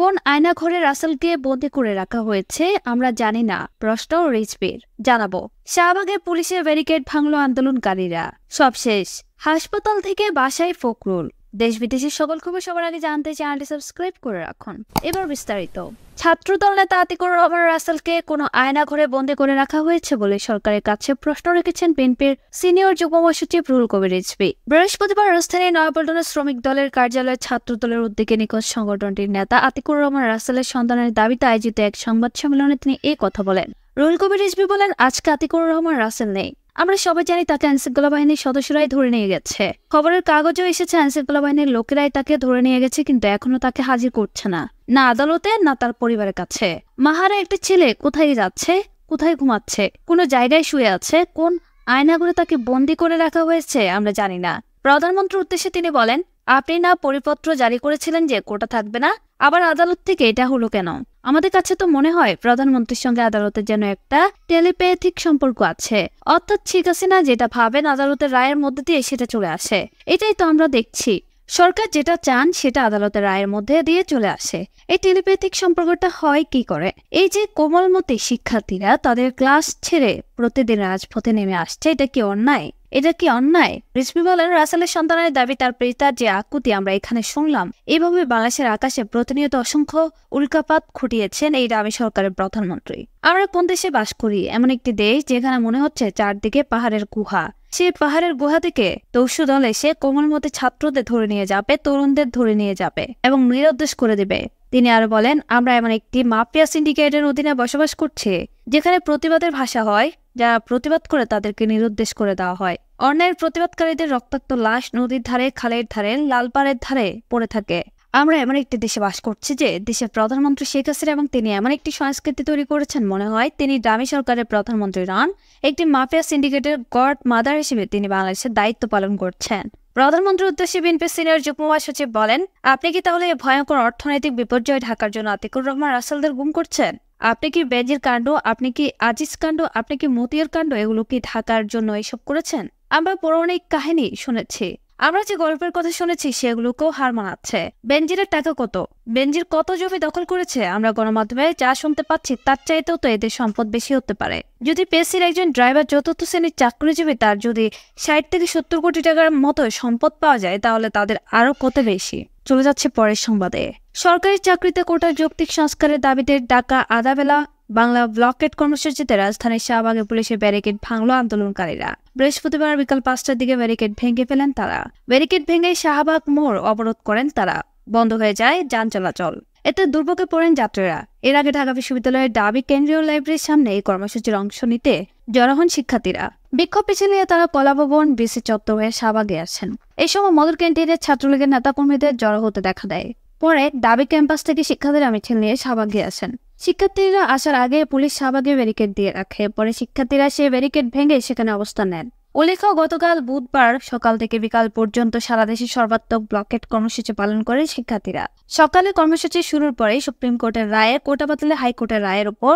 কোন আয়নাঘরে রাসেলকে বন্দি করে রাখা হয়েছে আমরা জানি না প্রশ্ন রিজবির জানাবো শাহবাগে পুলিশের ব্যারিকেড ভাঙল আন্দোলনকারীরা সব শেষ হাসপাতাল থেকে বাসায় ফখরুল দেশ বিদেশের সকল খবর সবার আগে জানতে চ্যানেলটি সাবস্ক্রাইব করে রাখুন এবার বিস্তারিত ছাত্রদল নেতা আতিকুর রহমান রাসেলকে কোনো আয়না ঘরে বন্দী করে রাখা হয়েছে বলে সরকারের কাছে প্রশ্ন রেখেছেন বিএনপির সিনিয়র যুগ্ম মহাসচিব রুহুল কবির রিজভি বৃহস্পতিবার রাজধানী নয়াপল্টনে শ্রমিক দলের কার্যালয়ে ছাত্রদলের উদ্যোগে নিখোঁজ সংগঠনটির নেতা আতিকুর রহমান রাসেলের সন্তানের দাবিতে আয়োজিত এক সংবাদ সম্মেলনে তিনি এ কথা বলেন রুহুল কবির রিজভি বলেন আজকে আতিকুর রহমান রাসেল নেই আমরা সবাই জানি তাকে আইনশৃঙ্খলা বাহিনীর সদস্যরাই ধরে নিয়ে গেছে খবরের কাগজেও এসেছে আইনশৃঙ্খলা বাহিনীর লোকেরাই তাকে ধরে নিয়ে গেছে কিন্তু এখনো তাকে হাজির করছে না না আদালতে না তার পরিবারের কাছে মাহারা একটি ছেলে কোথায় যাচ্ছে কোথায় ঘুমাচ্ছে কোনো জায়গায় শুয়ে আছে কোন আয়নাগুলো তাকে বন্দি করে রাখা হয়েছে আমরা জানি না প্রধানমন্ত্রীর উদ্দেশ্যে তিনি বলেন আপনি না পরিপত্র জারি করেছিলেন যে কোটা থাকবে না আবার আদালত থেকে এটা হলো কেন আমাদের কাছে তো মনে হয় প্রধানমন্ত্রীর সঙ্গে আদালতের যেন একটা টেলিপ্যাথিক সম্পর্ক আছে অর্থাৎ শেখ হাসিনা যেটা ভাবেন আদালতের রায়ের মধ্যে দিয়ে সেটা চলে আসে এটাই তো আমরা দেখছি সরকার যেটা চান সেটা আদালতের রায়ের মধ্যে দিয়ে চলে আসে এই টেলিপ্যাথিক সম্পর্কটা হয় কি করে এই যে কোমলমতি শিক্ষার্থীরা তাদের ক্লাস ছেড়ে প্রতিদিন রাজপথে নেমে আসছে এটা কি অন্যায় এটা কি অন্যায় রিজবি বলেন রাসেলের সন্তানের দাবি তার পিতার যে আকুতি আমরা এখানে শুনলাম এইভাবে বাংলাদেশের আকাশে প্রতিনিয়ত অসংখ্য উল্কাপাত খুটিয়েছেন এই দাবি সরকারের প্রধানমন্ত্রী আমরা কোন দেশে বাস করি এমন একটি দেশ যেখানে মনে হচ্ছে চারদিকে পাহাড়ের গুহা সেই পাহাড়ের গুহা থেকে দস্যু দল এসে মতে ছাত্রদের ধরে নিয়ে যাবে তরুণদের ধরে নিয়ে যাবে এবং নিরুদ্দেশ করে দেবে তিনি আরো বলেন আমরা এমন একটি মাফিয়া সিন্ডিকেটের অধীনে বসবাস করছি যেখানে প্রতিবাদের ভাষা হয় যারা প্রতিবাদ করে তাদেরকে নিরুদ্দেশ করে দেওয়া হয় অন্যায়ের প্রতিবাদকারীদের রক্তাক্ত লাশ নদীর ধারে খালের ধারে লালপাড়ের ধারে পড়ে থাকে আমরা এমন একটি দেশে বাস করছি যে দেশের প্রধানমন্ত্রী শেখ হাসিনা এবং তিনি এমন একটি সংস্কৃতি তৈরি করেছেন মনে হয় তিনি দামি সরকারের প্রধানমন্ত্রী রান একটি মাফিয়া সিন্ডিকেটের গড মাদার হিসেবে তিনি বাংলাদেশের দায়িত্ব পালন করছেন প্রধানমন্ত্রী উদ্দেশ্যে বিএনপি সিনিয়র যুগ্ম মহাসচিব বলেন আপনি কি তাহলে ভয়ঙ্কর অর্থনৈতিক বিপর্যয় ঢাকার জন্য আতিকুর রহমান রাসেলদের গুম করছেন আপনি কি বেজির কাণ্ড আপনি কি আজিজ কাণ্ড আপনি কি মতিয়ার কাণ্ড এগুলো কি ঢাকার জন্য এসব করেছেন আমরা পৌরাণিক কাহিনী শুনেছি আমরা যে গল্পের কথা শুনেছি সেগুলোকেও হার মানাচ্ছে বেনজিরের টাকা কত বেনজির কত জমি দখল করেছে আমরা গণমাধ্যমে যা শুনতে পাচ্ছি তার চাইতেও তো এদের সম্পদ বেশি হতে পারে যদি পেসির একজন ড্রাইভার চতুর্থ শ্রেণীর চাকরিজীবী তার যদি ষাট থেকে সত্তর কোটি টাকার মতো সম্পদ পাওয়া যায় তাহলে তাদের আরও কত বেশি চলে যাচ্ছে পরের সংবাদে সরকারি চাকরিতে কোটার যৌক্তিক সংস্কারের দাবিতে ডাকা আদাবেলা বাংলা ব্লকেট কর্মসূচিতে রাজধানীর শাহবাগে পুলিশের ব্যারিকেড ভাঙল আন্দোলনকারীরা বৃহস্পতিবার বিকাল পাঁচটার দিকে ব্যারিকেড ভেঙে ফেলেন তারা ব্যারিকেড ভেঙে শাহবাগ মোড় অবরোধ করেন তারা বন্ধ হয়ে যায় যান চলাচল এতে দুর্ভোগে পড়েন যাত্রীরা এর আগে ঢাকা বিশ্ববিদ্যালয়ের দাবি কেন্দ্রীয় লাইব্রেরির সামনে এই কর্মসূচির অংশ নিতে জড়ো হন শিক্ষার্থীরা বিক্ষোভ পিছিয়ে নিয়ে তারা কলাভবন বিসি চত্বর হয়ে শাহবাগে আসেন এই সময় মদর ক্যান্টিনের ছাত্রলীগের নেতাকর্মীদের জড়ো হতে দেখা দেয় পরে দাবি ক্যাম্পাস থেকে শিক্ষার্থীরা মিছিল নিয়ে শাহবাগে আসেন শিক্ষার্থীরা আসার আগে পুলিশ শাহবাগে ব্যারিকেড দিয়ে রাখে পরে শিক্ষার্থীরা সে ব্যারিকেড ভেঙে সেখানে অবস্থান নেন উল্লেখ গতকাল বুধবার সকাল থেকে বিকাল পর্যন্ত সারা দেশে সর্বাত্মক ব্লকেট কর্মসূচি পালন করে শিক্ষার্থীরা সকালে কর্মসূচি শুরুর পরে সুপ্রিম কোর্টের রায়ে কোটা বাতিলে হাইকোর্টের রায়ের উপর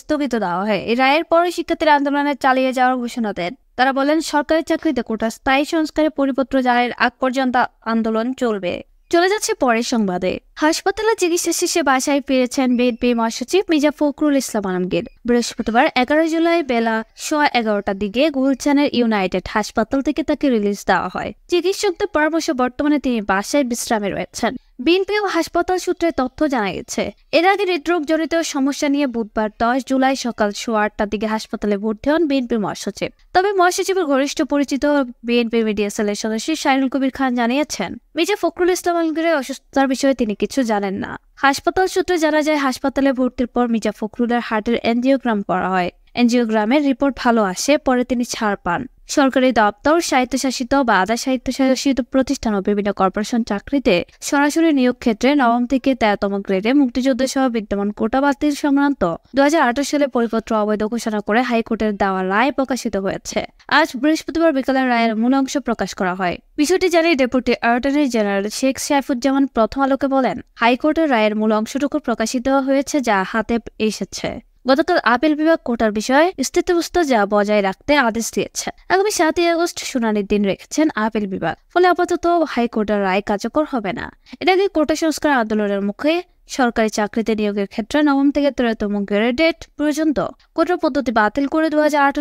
স্থগিত দেওয়া হয় এই রায়ের পরে শিক্ষার্থীরা আন্দোলনে চালিয়ে যাওয়ার ঘোষণা দেন তারা বলেন সরকারি চাকরিতে কোটা স্থায়ী সংস্কারের পরিপত্র জারির আগ পর্যন্ত আন্দোলন চলবে চলে যাচ্ছে পরের সংবাদে হাসপাতালে চিকিৎসা শেষে বাসায় ফিরেছেন বে মহাসচিব মির্জা ফখরুল ইসলাম আলমগীর বৃহস্পতিবার এগারো জুলাই বেলা সোয়া এগারোটার দিকে গুলচানের ইউনাইটেড হাসপাতাল থেকে তাকে রিলিজ দেওয়া হয় চিকিৎসকদের পরামর্শ বর্তমানে তিনি বাসায় বিশ্রামে রয়েছেন বিএনপি ও হাসপাতাল সূত্রে তথ্য জানা গেছে এর আগে হৃদরোগজনিত সমস্যা নিয়ে বুধবার দশ জুলাই সকাল সোয়া আটটার দিকে হাসপাতালে ভর্তি হন বিএনপির মহাসচিব তবে মহাসচিবের ঘনিষ্ঠ পরিচিত বিএনপি মিডিয়া সেলের সদস্য সাইনুল কবির খান জানিয়েছেন মির্জা ফখরুল ইসলাম আলমগীরের অসুস্থতার বিষয়ে তিনি কিছু জানেন না হাসপাতাল সূত্রে জানা যায় হাসপাতালে ভর্তির পর মির্জা ফখরুলের হার্টের এনজিওগ্রাম করা হয় এনজিওগ্রামের রিপোর্ট ভালো আসে পরে তিনি ছাড় পান সরকারি দপ্তর স্বায়ত্তশাসিত বা আধা স্বায়ত্তশাসিত প্রতিষ্ঠান ও বিভিন্ন কর্পোরেশন চাকরিতে সরাসরি নিয়োগ ক্ষেত্রে নবম থেকে তেরোতম গ্রেডে মুক্তিযোদ্ধা সহ বিদ্যমান কোটা বাতিল সংক্রান্ত দু সালে পরিপত্র অবৈধ ঘোষণা করে হাইকোর্টের দেওয়া রায় প্রকাশিত হয়েছে আজ বৃহস্পতিবার বিকালে রায়ের মূল অংশ প্রকাশ করা হয় বিষয়টি জানিয়ে deputy attorney general Sheikh Saifuzzaman প্রথম আলোকে বলেন হাইকোর্টের রায়ের মূল অংশটুকু প্রকাশিত হয়েছে যা হাতে এসেছে গতকাল আপিল বিভাগ কোটার বিষয়ে স্থিতিবস্ত যা বজায় রাখতে আদেশ দিয়েছে আগামী সাতই আগস্ট শুনানির দিন রেখেছেন আপিল বিভাগ ফলে আপাতত হাইকোর্টের রায় কার্যকর হবে না এর আগে কোটা সংস্কার আন্দোলনের মুখে সরকারি চাকরিতে নিয়োগের ক্ষেত্রে নবম থেকে তেরোতম গ্রেডেড পর্যন্ত কোটা পদ্ধতি বাতিল করে দু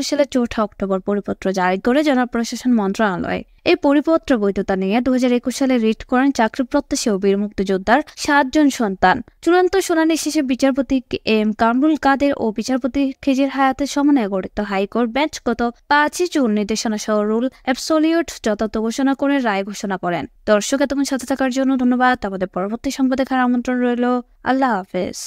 সালে চৌঠা অক্টোবর পরিপত্র জারি করে জনপ্রশাসন মন্ত্রণালয় এই পরিপত্র বৈধতা নিয়ে দু সালে রিট করেন চাকরি প্রত্যাশী ও বীর মুক্তিযোদ্ধার সাতজন সন্তান চূড়ান্ত শুনানি শেষে বিচারপতি এম কামরুল কাদের ও বিচারপতি খেজির হায়াতের সমন্বয়ে গঠিত হাইকোর্ট বেঞ্চ গত পাঁচই জুন নির্দেশনা সহ রুল অ্যাবসোলিউট যথার্থ ঘোষণা করে রায় ঘোষণা করেন দর্শক এতক্ষণ সাথে থাকার জন্য ধন্যবাদ আমাদের পরবর্তী সংবাদ দেখার আমন্ত্রণ রইল আল্লাহ হাফেজ